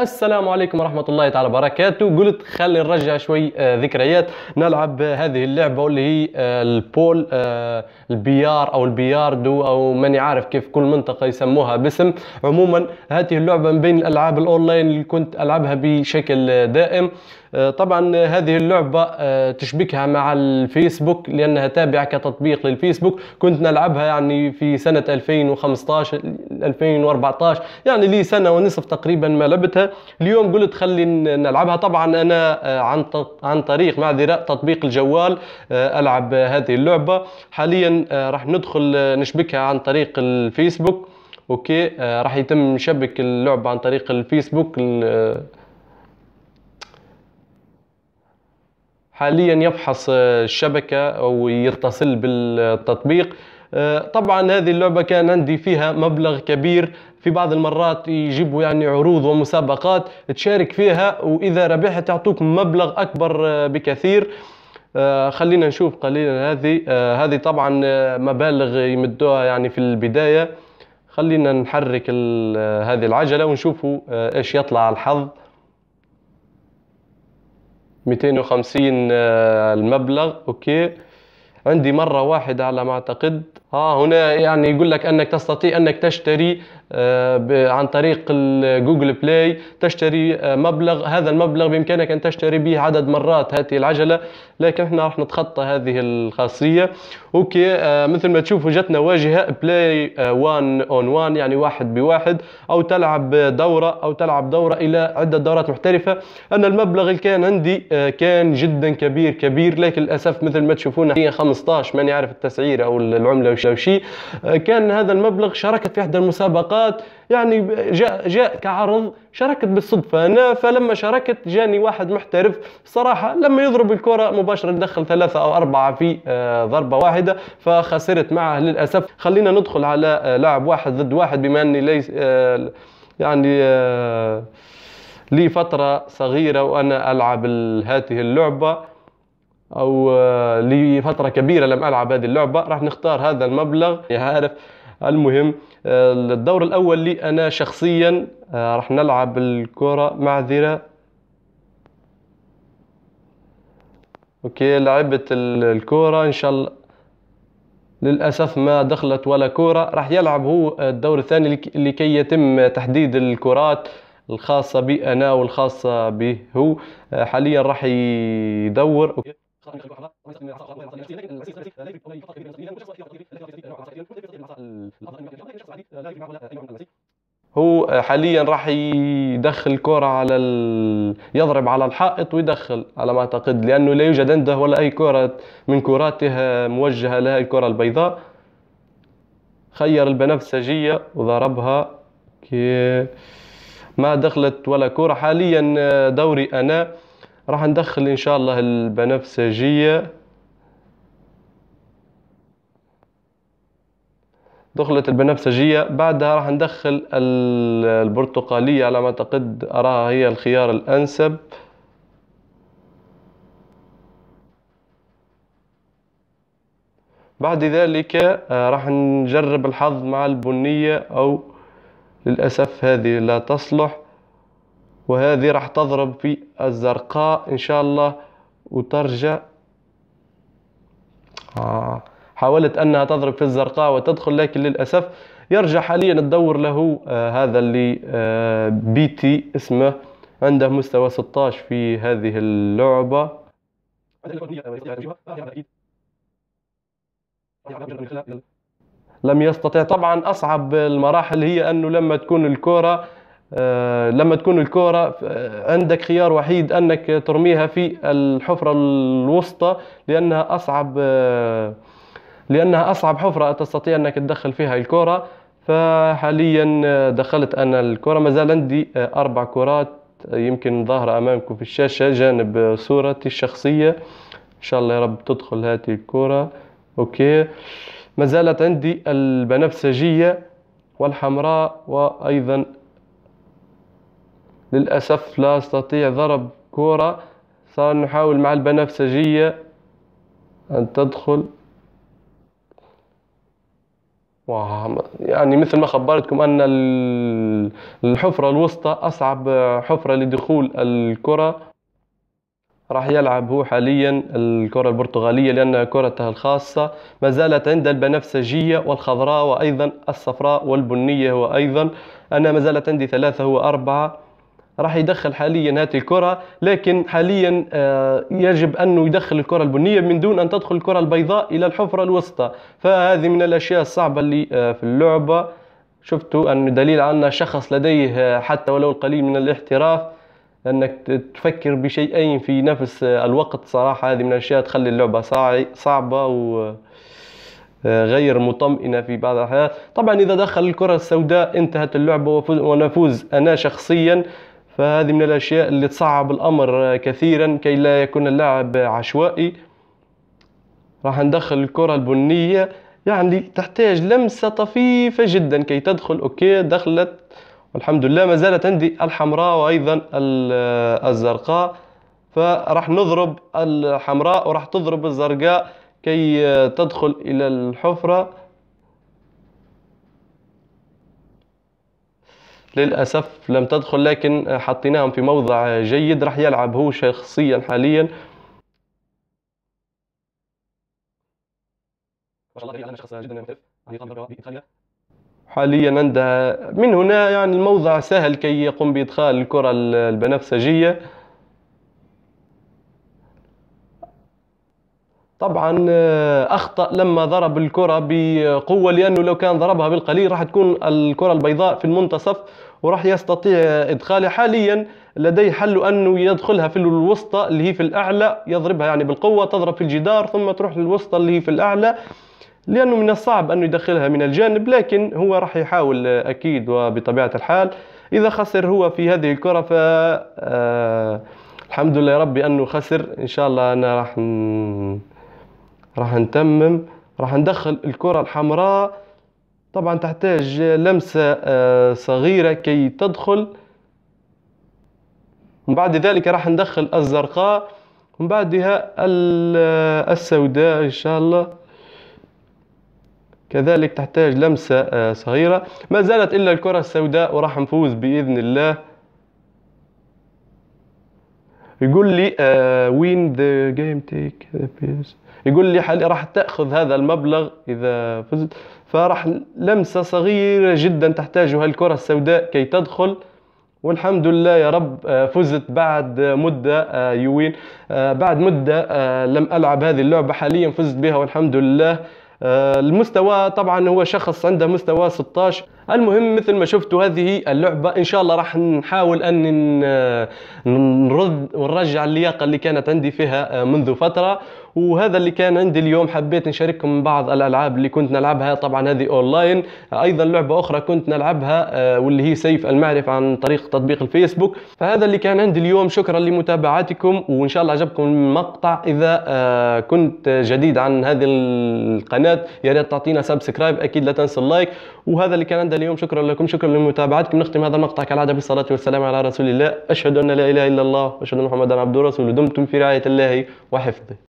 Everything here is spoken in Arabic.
السلام عليكم ورحمة الله تعالى وبركاته قلت خلي نرجع شوي آه، ذكريات نلعب هذه اللعبة واللي هي آه، البول آه، البيار أو البياردو أو ماني عارف كيف كل منطقة يسموها باسم عموما هذه اللعبة من بين الألعاب الأونلاين اللي كنت ألعبها بشكل دائم آه، طبعا هذه اللعبة آه، تشبكها مع الفيسبوك لأنها تابعة كتطبيق للفيسبوك كنت نلعبها يعني في سنة 2015 2014 يعني لي سنة ونصف تقريبا ما لعبتها اليوم قلت خلي نلعبها طبعا أنا آه، عن عن طريق معذرة تطبيق الجوال ألعب هذه اللعبة حاليا راح ندخل نشبكها عن طريق الفيسبوك اوكي راح يتم شبك اللعبة عن طريق الفيسبوك حاليا يفحص آه، الشبكة أو يتصل بالتطبيق آه، طبعا هذه اللعبة كان عندي فيها مبلغ كبير في بعض المرات يجيبوا يعني عروض ومسابقات تشارك فيها وإذا ربحت تعطوك مبلغ أكبر آه، بكثير خلينا نشوف قليلا هذه هذه طبعا مبالغ يمدوها يعني في البداية خلينا نحرك هذه العجلة ونشوفوا ايش يطلع الحظ 250 آه، المبلغ اوكي عندي مره واحده على ما اعتقد اه هنا يعني يقول لك انك تستطيع انك تشتري آه، عن طريق جوجل بلاي تشتري آه، مبلغ هذا المبلغ بامكانك ان تشتري به عدد مرات هذه العجله لكن احنا راح نتخطى هذه الخاصيه اوكي آه، مثل ما تشوفوا جاتنا واجهه بلاي 1 اون 1 يعني واحد بواحد او تلعب دوره او تلعب دوره الى عده دورات محترفه انا المبلغ اللي كان عندي كان جدا كبير كبير لكن للاسف مثل ما تشوفون هي 15 ماني عارف التسعير او العمله الشاوشي آه، كان هذا المبلغ شاركت في احدى المسابقات يعني جاء جاء كعرض شاركت بالصدفه انا فلما شاركت جاني واحد محترف صراحه لما يضرب الكره مباشره دخل ثلاثه او اربعه في آه، ضربه واحده فخسرت معه للاسف خلينا ندخل على آه، لاعب واحد ضد واحد بما اني ليس يعني لي فتره صغيره وانا العب هذه اللعبه او آه، لفتره كبيره لم العب هذه اللعبه راح نختار هذا المبلغ عارف المهم آه، الدور الاول لي انا شخصيا آه، راح نلعب الكره معذره اوكي لعبت الكره ان شاء الله للاسف ما دخلت ولا كره راح يلعب هو الدور الثاني لكي يتم تحديد الكرات الخاصه بي انا والخاصه به هو حاليا راح يدور أوكي. هو حاليا راح يدخل الكرة على ال... يضرب على الحائط ويدخل على ما اعتقد لانه لا يوجد عنده ولا اي كرة من كراته موجهة لها الكرة البيضاء خير البنفسجية وضربها كي ما دخلت ولا كرة حاليا دوري انا راح ندخل ان شاء الله البنفسجية دخلت البنفسجية بعدها راح ندخل البرتقالية على ما اعتقد أراها هي الخيار الأنسب بعد ذلك آه، راح نجرب الحظ مع البنية أو للأسف هذه لا تصلح وهذه راح تضرب في الزرقاء ان شاء الله وترجع آه. حاولت انها تضرب في الزرقاء وتدخل لكن للاسف يرجع حاليا الدور له آه هذا اللي آه بي تي اسمه عنده مستوى 16 في هذه اللعبه لم يستطع طبعا اصعب المراحل هي انه لما تكون الكره آه، لما تكون الكرة آه، عندك خيار وحيد أنك ترميها في الحفرة الوسطى لأنها أصعب آه، لأنها أصعب حفرة تستطيع أنك تدخل فيها الكرة فحاليا دخلت أنا الكرة مازال عندي أربع كرات يمكن ظاهرة أمامكم في الشاشة جانب صورتي الشخصية إن شاء الله يا رب تدخل هذه الكرة أوكي ما زالت عندي البنفسجية والحمراء وأيضا للأسف لا أستطيع ضرب كرة صار نحاول مع البنفسجية أن تدخل يعني مثل ما خبرتكم أن الحفرة الوسطى أصعب حفرة لدخول الكرة راح يلعب هو حاليا الكرة البرتغالية لأنها كرتها الخاصة ما زالت عند البنفسجية والخضراء وأيضا الصفراء والبنية وأيضا أنا ما زالت عندي ثلاثة وأربعة راح يدخل حاليا هذه الكرة لكن حاليا آه، يجب أنه يدخل الكرة البنية من دون أن تدخل الكرة البيضاء إلى الحفرة الوسطى فهذه من الأشياء الصعبة اللي آه، في اللعبة شفتوا أن دليل أن شخص لديه آه، حتى ولو القليل من الاحتراف أنك تفكر بشيئين في نفس الوقت صراحة هذه من الأشياء تخلي اللعبة صعبة و غير مطمئنة في بعض الأحيان طبعا إذا دخل الكرة السوداء انتهت اللعبة ونفوز أنا شخصيا فهذه من الأشياء اللي تصعب الأمر كثيرا كي لا يكون اللاعب عشوائي راح ندخل الكرة البنية يعني تحتاج لمسة طفيفة جدا كي تدخل أوكي دخلت والحمد لله ما زالت عندي الحمراء وأيضا الزرقاء فراح نضرب الحمراء وراح تضرب الزرقاء كي تدخل إلى الحفرة للأسف لم تدخل لكن حطيناهم في موضع جيد راح يلعب هو شخصيا حاليا حاليا عندها من هنا يعني الموضع سهل كي يقوم بإدخال الكرة البنفسجية طبعا آه، اخطا لما ضرب الكره بقوه لانه لو كان ضربها بالقليل راح تكون الكره البيضاء في المنتصف وراح يستطيع ادخالها حاليا لديه حل انه يدخلها في الوسطى اللي هي في الاعلى يضربها يعني بالقوه تضرب في الجدار ثم تروح للوسطى اللي هي في الاعلى لانه من الصعب انه يدخلها من الجانب لكن هو راح يحاول اكيد وبطبيعه الحال اذا خسر هو في هذه الكره ف آه، الحمد لله ربي انه خسر ان شاء الله انا راح راح نتمم راح ندخل الكرة الحمراء طبعا تحتاج لمسة آه، صغيرة كي تدخل من بعد ذلك راح ندخل الزرقاء ومن بعدها آه، السوداء ان شاء الله كذلك تحتاج لمسة آه، صغيرة ما زالت إلا الكرة السوداء وراح نفوز بإذن الله يقول لي وين ذا جيم تيك ذا بيس يقول لي حالي راح تاخذ هذا المبلغ اذا فزت فراح لمسه صغيره جدا تحتاجها الكره السوداء كي تدخل والحمد لله يا رب آه، فزت بعد مدة آه، يوين آه، بعد مدة لم ألعب هذه اللعبة حاليا فزت بها والحمد لله المستوى طبعا هو شخص عنده مستوى 16 المهم مثل ما شفتوا هذه اللعبة ان شاء الله راح نحاول ان نرد ونرجع اللياقة اللي كانت عندي فيها آه، منذ فترة وهذا اللي كان عندي اليوم حبيت نشارككم بعض الالعاب اللي كنت نلعبها طبعا هذه اونلاين ايضا لعبه اخرى كنت نلعبها آه، واللي هي سيف المعرفه عن طريق تطبيق الفيسبوك فهذا اللي كان عندي اليوم شكرا لمتابعتكم وان شاء الله عجبكم المقطع اذا آه، كنت جديد عن هذه القناه يا ريت تعطينا سبسكرايب اكيد لا تنسى اللايك وهذا اللي كان عندي اليوم شكرا لكم شكرا لمتابعتكم نختم هذا المقطع كالعاده بالصلاه والسلام على رسول الله اشهد ان لا اله الا الله واشهد ان محمدا عبده ورسوله دمتم في رعايه الله وحفظه